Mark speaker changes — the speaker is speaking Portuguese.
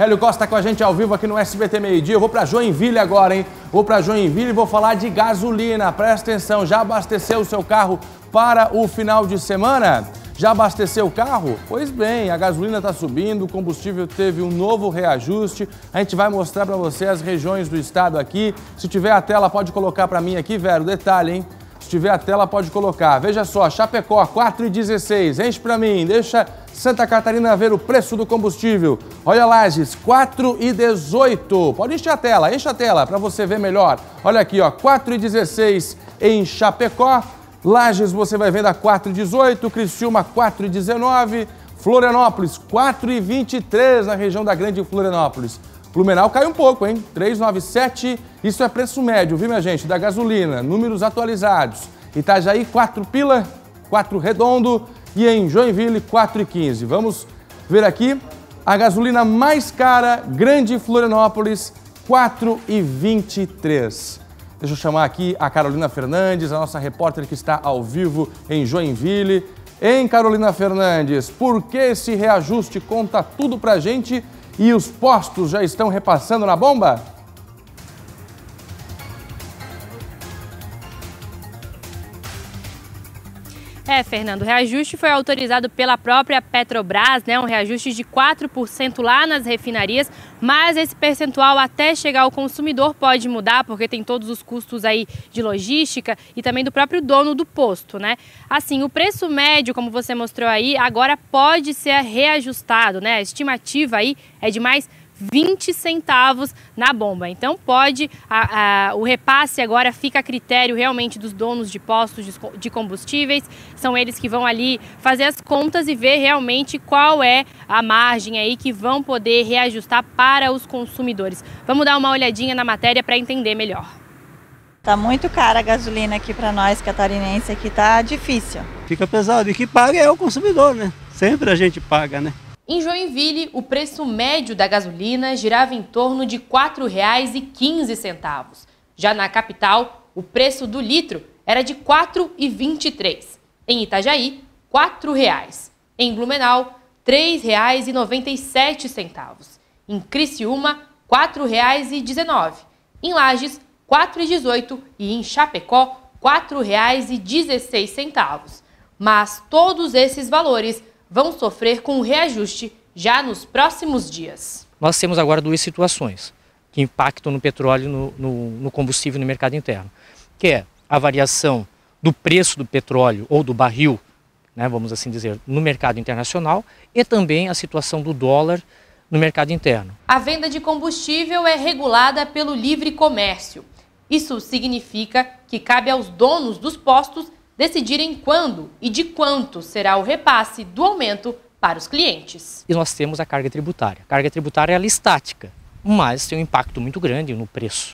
Speaker 1: Hélio Costa com a gente ao vivo aqui no SBT Meio Dia. Eu vou para Joinville agora, hein? Vou para Joinville e vou falar de gasolina. Presta atenção, já abasteceu o seu carro para o final de semana? Já abasteceu o carro? Pois bem, a gasolina está subindo, o combustível teve um novo reajuste. A gente vai mostrar para você as regiões do estado aqui. Se tiver a tela, pode colocar para mim aqui, velho. detalhe, hein? Se tiver a tela, pode colocar. Veja só, Chapecó, 4,16. Enche para mim, deixa Santa Catarina ver o preço do combustível. Olha Lages, 4,18. Pode encher a tela, enche a tela para você ver melhor. Olha aqui, ó, 4,16 em Chapecó. Lages você vai vendo a 4,18, Criciúma 4,19, Florianópolis 4,23 na região da Grande Florianópolis. Plumenal caiu um pouco, hein? 3,97, isso é preço médio, viu, minha gente? Da gasolina, números atualizados. Itajaí, 4 pila, 4 redondo. E em Joinville, 4,15. Vamos ver aqui a gasolina mais cara, Grande Florianópolis, 4,23. Deixa eu chamar aqui a Carolina Fernandes, a nossa repórter que está ao vivo em Joinville. Em Carolina Fernandes, por que esse reajuste? Conta tudo pra gente. E os postos já estão repassando na bomba?
Speaker 2: É, Fernando, o reajuste foi autorizado pela própria Petrobras, né? Um reajuste de 4% lá nas refinarias, mas esse percentual até chegar ao consumidor pode mudar, porque tem todos os custos aí de logística e também do próprio dono do posto, né? Assim, o preço médio, como você mostrou aí, agora pode ser reajustado, né? A estimativa aí é de mais 20 centavos na bomba. Então pode, a, a, o repasse agora fica a critério realmente dos donos de postos de, de combustíveis, são eles que vão ali fazer as contas e ver realmente qual é a margem aí que vão poder reajustar para os consumidores. Vamos dar uma olhadinha na matéria para entender melhor. Tá muito cara a gasolina aqui para nós catarinense, aqui tá difícil. Fica pesado e que
Speaker 3: paga é o consumidor, né? Sempre a gente paga, né?
Speaker 2: Em Joinville, o preço médio da gasolina girava em torno de R$ 4,15. Já na capital, o preço do litro era de R$ 4,23. Em Itajaí, R$ 4,00. Em Blumenau, R$ 3,97. Em Criciúma, R$ 4,19. Em Lages, R$ 4,18 e em Chapecó, R$ 4,16. Mas todos esses valores vão sofrer com o reajuste já nos próximos dias.
Speaker 3: Nós temos agora duas situações que impactam no petróleo, no, no, no combustível no mercado interno, que é a variação do preço do petróleo ou do barril, né, vamos assim dizer, no mercado internacional e também a situação do dólar no mercado interno.
Speaker 2: A venda de combustível é regulada pelo livre comércio. Isso significa que cabe aos donos dos postos decidirem quando e de quanto será o repasse do aumento para os clientes.
Speaker 3: E nós temos a carga tributária. A carga tributária é estática, mas tem um impacto muito grande no preço.